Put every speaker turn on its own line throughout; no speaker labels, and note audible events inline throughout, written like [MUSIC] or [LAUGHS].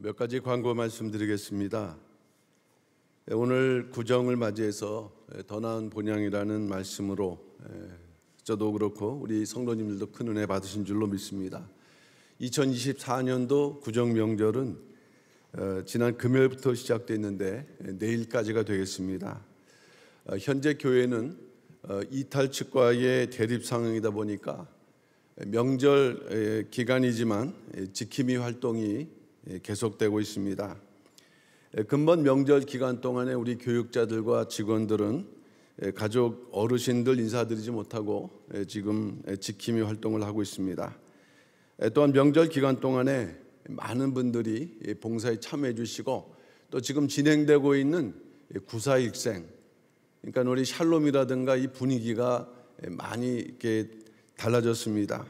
몇 가지 광고 말씀드리겠습니다. 예, 오늘 구정을 맞이해서 예, 더 나은 본향이라는 말씀으로 예, 저도 그렇고 우리 성도님들도 큰 은혜 받으신 줄로 믿습니다. 2024년도 구정 명절은 어, 지난 금요일부터 시작됐는데 내일까지가 되겠습니다. 어, 현재 교회는 어, 이탈 측과의 대립 상황이다 보니까 명절 기간이지만 지킴이 활동이 예, 계속되고 있습니다. 예, 근본 명절 기간 동안에 우리 교육자들과 직원들은 예, 가족 어르신들 인사드리지 못하고 지금 지킴이 활동을 하고 있습니다. 또한 명절 기간 동안에 많은 분들이 봉사에 참여해 주시고 또 지금 진행되고 있는 구사 일생 그러니까 우리 샬롬이라든가 이 분위기가 많이 이렇게 달라졌습니다.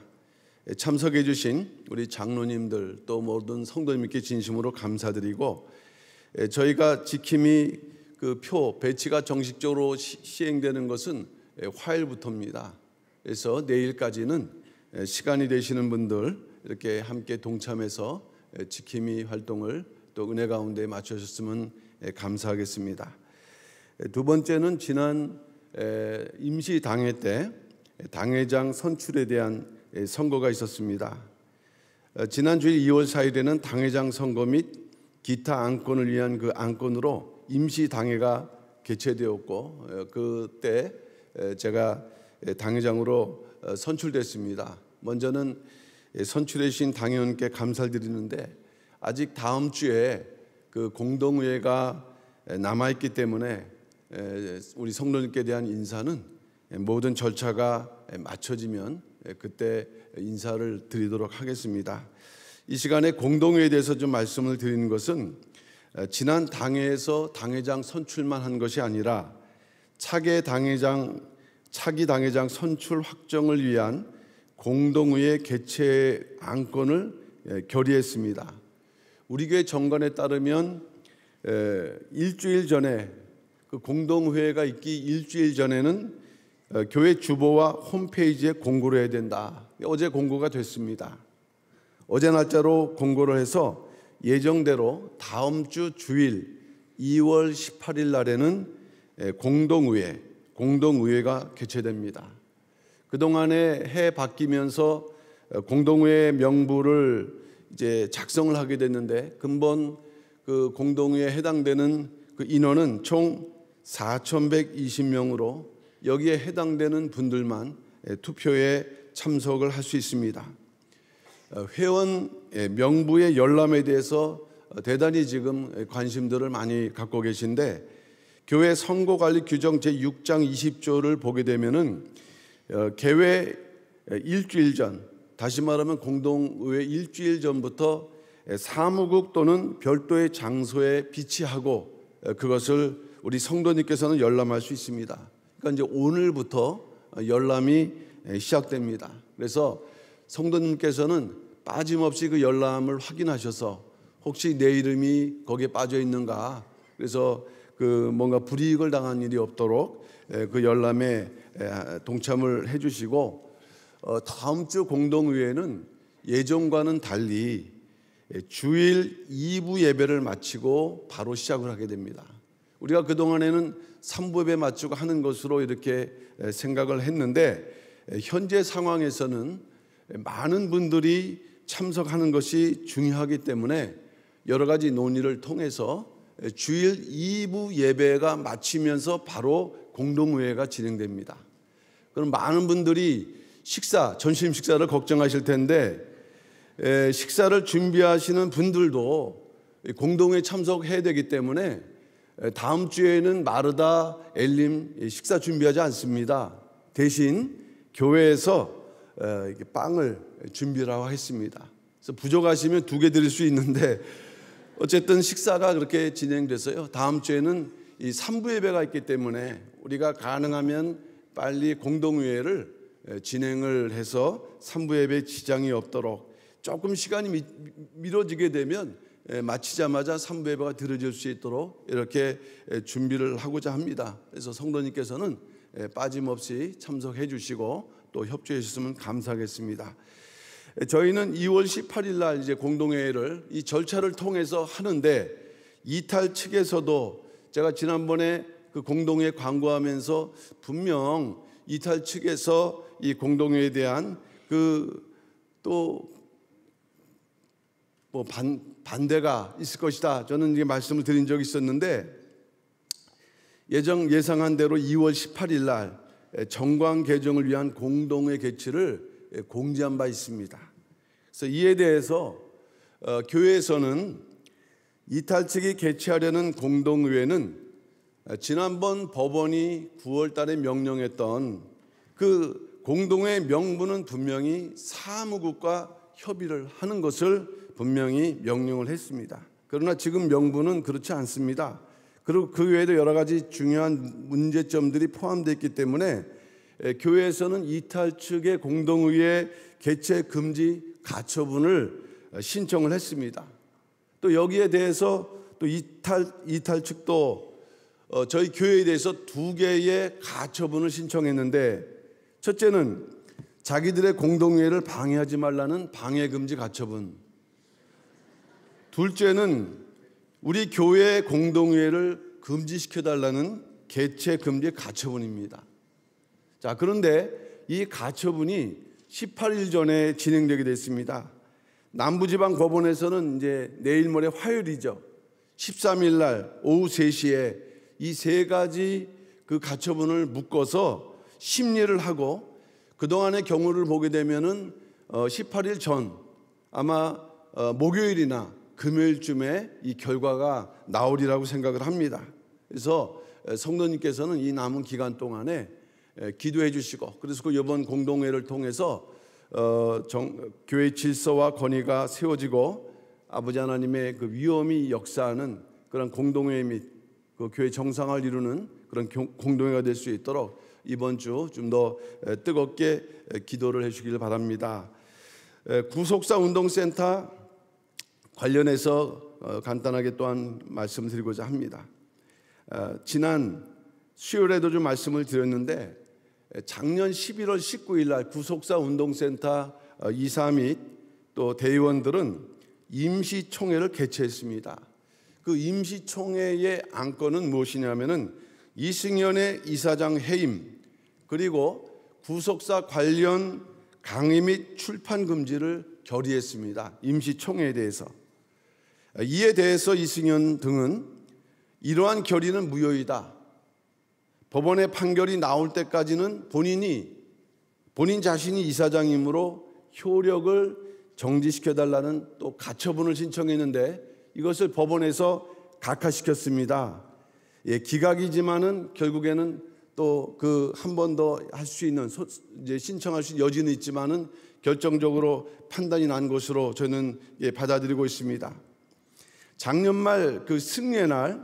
참석해 주신 우리 장로님들 또 모든 성도님께 진심으로 감사드리고 예, 저희가 지킴이 그 표 배치가 정식적으로 시행되는 것은 예, 화요일부터입니다. 그래서 내일까지는 예, 시간이 되시는 분들 이렇게 함께 동참해서 지킴이 활동을 또 은혜 가운데 맞춰주셨으면 감사하겠습니다. 두 번째는 지난 임시 당회 때 당회장 선출에 대한 예, 선거가 있었습니다. 어, 지난 주일 2월 4일에는 당회장 선거 및 기타 안건을 위한 그 안건으로 임시 당회가 개최되었고 어, 그때 제가 당회장으로 어, 선출됐습니다. 먼저는 예, 선출해 주신 당회원께 감사드리는데 아직 다음 주에 그 공동의회가 남아 있기 때문에 우리 성도님께 대한 인사는 모든 절차가 맞춰지면 예, 그때 인사를 드리도록 하겠습니다. 이 시간에 공동회에 대해서 좀 말씀을 드리는 것은 지난 당회에서 당회장 선출만 한 것이 아니라 차기 당회장 차기 당회장 선출 확정을 위한 공동의 개최 안건을 결의했습니다. 우리 교회 정관에 따르면 일주일 전에 그 공동회가 있기 일주일 전에는 어, 교회 주보와 홈페이지에 공고를 해야 된다. 어제 공고가 됐습니다. 어제 날짜로 공고를 해서 예정대로 다음 주 주일 2월 18일 날에는 공동의회, 공동의회가 개최됩니다. 그동안에 해 바뀌면서 어, 공동의회 명부를 이제 작성을 하게 됐는데 근본 그 공동의회에 해당되는 그 인원은 총 4,120명으로 여기에 해당되는 분들만 예, 투표에 참석을 할 수 있습니다. 어, 회원 예, 명부의 열람에 대해서 어, 대단히 지금 예, 관심들을 많이 갖고 계신데 교회 선거관리 규정 제6장 20조를 보게 되면은 어, 개회 일주일 전 다시 말하면 공동의회 일주일 전부터 사무국 또는 별도의 장소에 비치하고 그것을 우리 성도님께서는 열람할 수 있습니다. 그러니까 이제 오늘부터 열람이 시작됩니다. 그래서 성도님께서는 빠짐없이 그 열람을 확인하셔서 혹시 내 이름이 거기에 빠져 있는가 그래서 그 뭔가 불이익을 당한 일이 없도록 예, 그 열람에 예, 동참을 해주시고 어, 다음 주 공동의회는 예전과는 달리 예, 주일 2부 예배를 마치고 바로 시작을 하게 됩니다. 우리가 그동안에는 삼법에 맞추고 하는 것으로 이렇게 생각을 했는데 현재 상황에서는 많은 분들이 참석하는 것이 중요하기 때문에 여러 가지 논의를 통해서 주일 2부 예배가 마치면서 바로 공동회가 의 진행됩니다. 그럼 많은 분들이 식사, 점심 식사를 걱정하실 텐데 식사를 준비하시는 분들도 공동회 참석해야 되기 때문에 다음 주에는 마르다 엘림 식사 준비하지 않습니다. 대신 교회에서 빵을 준비라고 했습니다. 그래서 부족하시면 두 개 드릴 수 있는데 [LAUGHS] 어쨌든 식사가 그렇게 진행돼서요. 다음 주에는 이삼부 예배가 있기 때문에 우리가 가능하면 빨리 공동회를 진행을 해서 삼부 예배 지장이 없도록 조금 시간이 미뤄지게 되면 마치자마자 3부 예배가 들어질 수 있도록 이렇게 준비를 하고자 합니다. 그래서 성도님께서는 빠짐없이 참석해 주시고 또 협조해 주셨으면 감사하겠습니다. 저희는 2월 18일 날 이제 공동회의를 이 절차를 통해서 하는데 이탈 측에서도 제가 지난번에 그 공동회 광고하면서 분명 이탈 측에서 이 공동회에 대한 그또 뭐 반, 반대가 있을 것이다. 저는 이 말씀을 드린 적이 있었는데 예정 예상한 대로 2월 18일 날 정광 개정을 위한 공동의 개최를 공지한 바 있습니다. 그래서 이에 대해서 어, 교회에서는 이탈측이 개최하려는 공동회는 지난번 법원이 9월 달에 명령했던 그 공동의 명분은 분명히 사무국과 협의를 하는 것을 분명히 명령을 했습니다. 그러나 지금 명분은 그렇지 않습니다. 그리고 그 외에도 여러 가지 중요한 문제점들이 포함되어 있기 때문에 교회에서는 이탈 측의 공동의회 개최 금지 가처분을 어, 신청을 했습니다. 또 여기에 대해서 또 이탈 이탈 측도 어, 저희 교회에 대해서 두 개의 가처분을 신청했는데 첫째는 자기들의 공동회를 방해하지 말라는 방해 금지 가처분. 둘째는 우리 교회 공동회를 금지시켜 달라는 개체 금지 가처분입니다. 자, 그런데 이 가처분이 18일 전에 진행되게 됐습니다. 남부지방 법원에서는 이제 내일 모레 화요일이죠. 13일 날 오후 3시에 이 세 가지 그 가처분을 묶어서 심리를 하고 그동안의 경우를 보게 되면은 18일 어, 전 아마 어, 목요일이나 금요일쯤에 이 결과가 나오리라고 생각을 합니다. 그래서 성도님께서는 이 남은 기간 동안에 기도해 주시고 그래서 그 이번 공동회를 통해서 어, 정, 교회 질서와 권위가 세워지고 아버지 하나님의 그 위엄이 역사하는 그런 공동회 및그 교회 정상화 이루는 그런 공동회가 될 수 있도록 이번 주 좀 더 뜨겁게 기도를 해 주기를 바랍니다. 구속사 운동센터 관련해서 어, 간단하게 또한 말씀드리고자 합니다. 어, 지난 수요일에도 좀 말씀을 드렸는데 작년 11월 19일 날 구속사 운동센터 어, 이사 및 또 대의원들은 임시총회를 개최했습니다. 그 임시총회의 안건은 무엇이냐면은 이승연의 이사장 해임 그리고 구속사 관련 강의 및 출판 금지를 결의했습니다. 임시총회에 대해서. 이에 대해서 이승현 등은 이러한 결의는 무효이다. 법원의 판결이 나올 때까지는 본인이 본인 자신이 이사장이므로 효력을 정지시켜달라는 또 가처분을 신청했는데 이것을 법원에서 각하시켰습니다. 예, 기각이지만은 결국에는 또 그 한 번 더 할 수 있는 소, 이제 신청할 수 있는 여지는 있지만은 결정적으로 판단이 난 것으로 저는 예, 받아들이고 있습니다. 작년 말 그승리날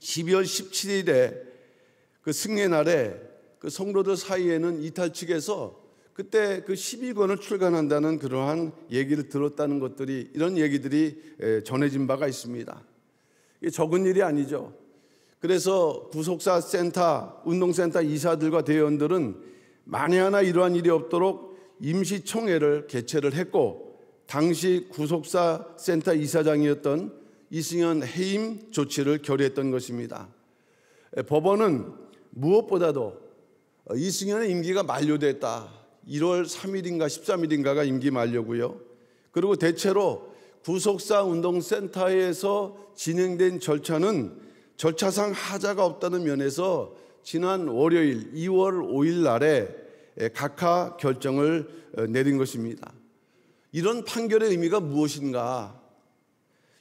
12월 17일에 그승리 날에 그성로들 사이에는 이탈 측에서 그때 그 12권을 출간한다는 그러한 얘기를 들었다는 것들이 이런 얘기들이 전해진 바가 있습니다. 이게 적은 일이 아니죠. 그래서 구속사 센터, 운동센터 이사들과 대원들은 만에 하나 이러한 일이 없도록 임시총회를 개최를 했고 당시 구속사 센터 이사장이었던 이승현 해임 조치를 결의했던 것입니다. 법원은 무엇보다도 어, 이승현의 임기가 만료됐다. 1월 3일인가 13일인가가 임기 만료고요. 그리고 대체로 구속사 운동센터에서 진행된 절차는 절차상 하자가 없다는 면에서 지난 월요일 2월 5일 날에 각하 결정을 어, 내린 것입니다. 이런 판결의 의미가 무엇인가?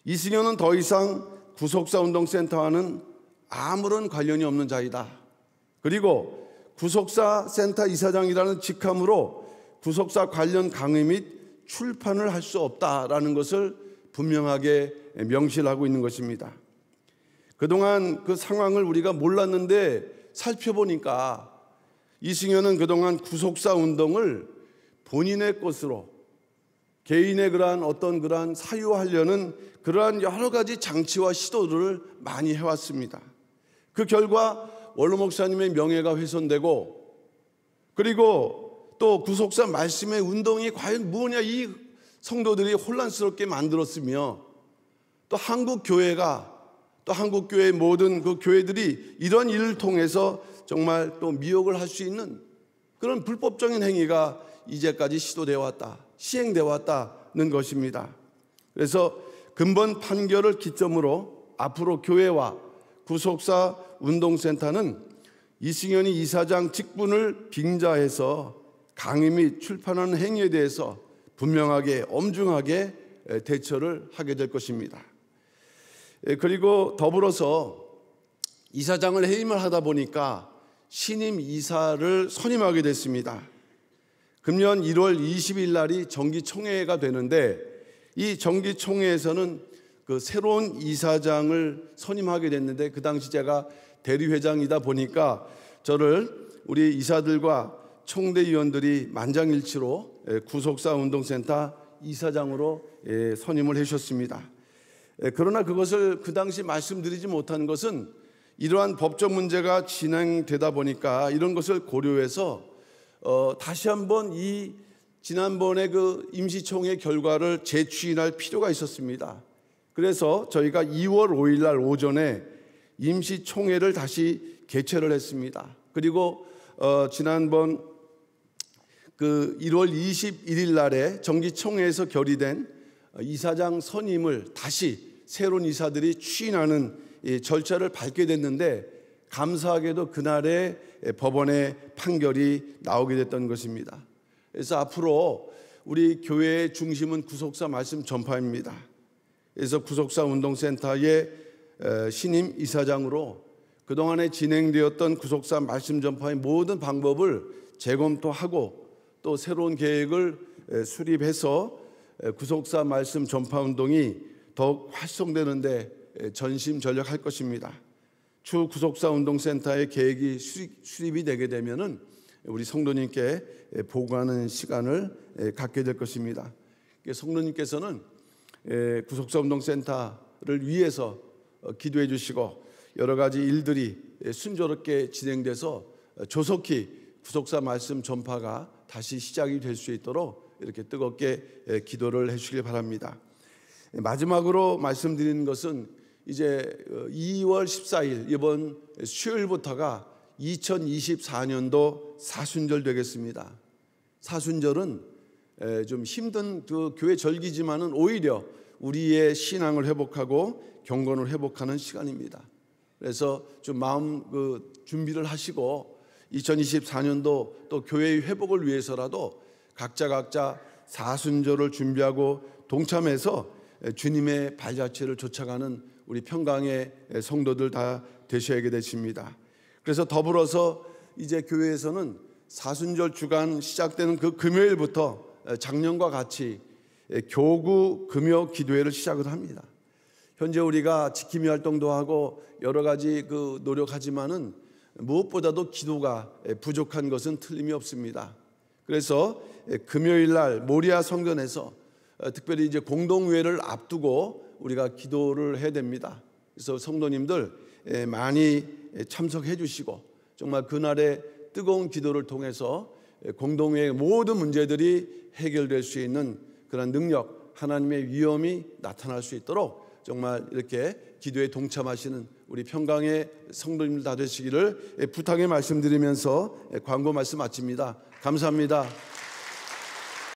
이승현은 더 이상 구속사 운동센터와는 아무런 관련이 없는 자이다. 그리고 구속사 센터 이사장이라는 직함으로 구속사 관련 강의 및 출판을 할 수 없다라는 것을 분명하게 명시하고 있는 것입니다. 그동안 그 상황을 우리가 몰랐는데 살펴보니까 이승현은 그동안 구속사 운동을 본인의 것으로 개인의 그러한 어떤 그러한 사유하려는 그러한 여러 가지 장치와 시도들을 많이 해왔습니다. 그 결과 원로 목사님의 명예가 훼손되고 그리고 또 구속사 말씀의 운동이 과연 무엇이냐 이 성도들이 혼란스럽게 만들었으며 또 한국 교회가 또 한국 교회 의 모든 그 교회들이 이런 일을 통해서 정말 또 미혹을 할 수 있는 그런 불법적인 행위가 이제까지 시도되어 왔다. 시행되어 왔다는 것입니다. 그래서 근본 판결을 기점으로 앞으로 교회와 구속사 운동센터는 이승현이 이사장 직분을 빙자해서 강의 및 출판하는 행위에 대해서 분명하게 엄중하게 대처를 하게 될 것입니다. 그리고 더불어서 이사장을 해임을 하다 보니까 신임 이사를 선임하게 됐습니다. 금년 1월 20일 날이 정기총회가 되는데 이 정기총회에서는 그 새로운 이사장을 선임하게 됐는데 그 당시 제가 대리회장이다 보니까 저를 우리 이사들과 총대위원들이 만장일치로 예, 구속사 운동센터 이사장으로 예, 선임을 해주셨습니다. 예, 그러나 그것을 그 당시 말씀드리지 못한 것은 이러한 법적 문제가 진행되다 보니까 이런 것을 고려해서 어, 다시 한번 이 지난번에 그 임시총회 결과를 재추인할 필요가 있었습니다. 그래서 저희가 2월 5일 날 오전에 임시총회를 다시 개최를 했습니다. 그리고 어, 지난번 그 1월 21일 날에 정기총회에서 결의된 이사장 선임을 다시 새로운 이사들이 추인하는 예, 절차를 밟게 됐는데 감사하게도 그날에 법원의 판결이 나오게 됐던 것입니다. 그래서 앞으로 우리 교회의 중심은 구속사 말씀 전파입니다. 그래서 구속사 운동센터의 어, 신임 이사장으로 그동안에 진행되었던 구속사 말씀 전파의 모든 방법을 재검토하고 또 새로운 계획을 수립해서 구속사 말씀 전파 운동이 더욱 활성되는데 전심전력할 것입니다. 주 구속사 운동센터의 계획이 수립, 이 되게 되면은 우리 성도님께 보고하는 시간을 갖게 될 것입니다. 성도님께서는 구속사 운동센터를 위해서 어, 기도해 주시고 여러 가지 일들이 순조롭게 진행돼서 어, 조속히 구속사 말씀 전파가 다시 시작이 될 수 있도록 이렇게 뜨겁게 기도를 해 주시길 바랍니다. 마지막으로 말씀드리는 것은 이제 2월 어, 14일 이번 수요일부터가 2024년도 사순절 되겠습니다. 사순절은 좀 힘든 그 교회 절기지만은 오히려 우리의 신앙을 회복하고 경건을 회복하는 시간입니다. 그래서 좀 마음 그 준비를 하시고 2024년도 또 교회의 회복을 위해서라도 각자 각자 사순절을 준비하고 동참해서 주님의 발자취를 쫓아가는 우리 평강의 성도들 다 되셔야 되십니다. 그래서 더불어서 이제 교회에서는 사순절 주간 시작되는 그 금요일부터 작년과 같이 교구 금요 기도회를 시작을 합니다. 현재 우리가 지킴이 활동도 하고 여러 가지 그 노력하지만은 무엇보다도 기도가 부족한 것은 틀림이 없습니다. 그래서 금요일 날 모리아 성전에서 특별히 이제 공동회를 앞두고 우리가 기도를 해야 됩니다. 그래서 성도님들 예, 많이 참석해 주시고 정말 그날의 뜨거운 기도를 통해서 예, 공동의 모든 문제들이 해결될 수 있는 그런 능력, 하나님의 위엄이 나타날 수 있도록 정말 이렇게 기도에 동참하시는 우리 평강의 성도님들 다 되시기를 예, 부탁의 말씀드리면서 광고 말씀 마칩니다. 감사합니다.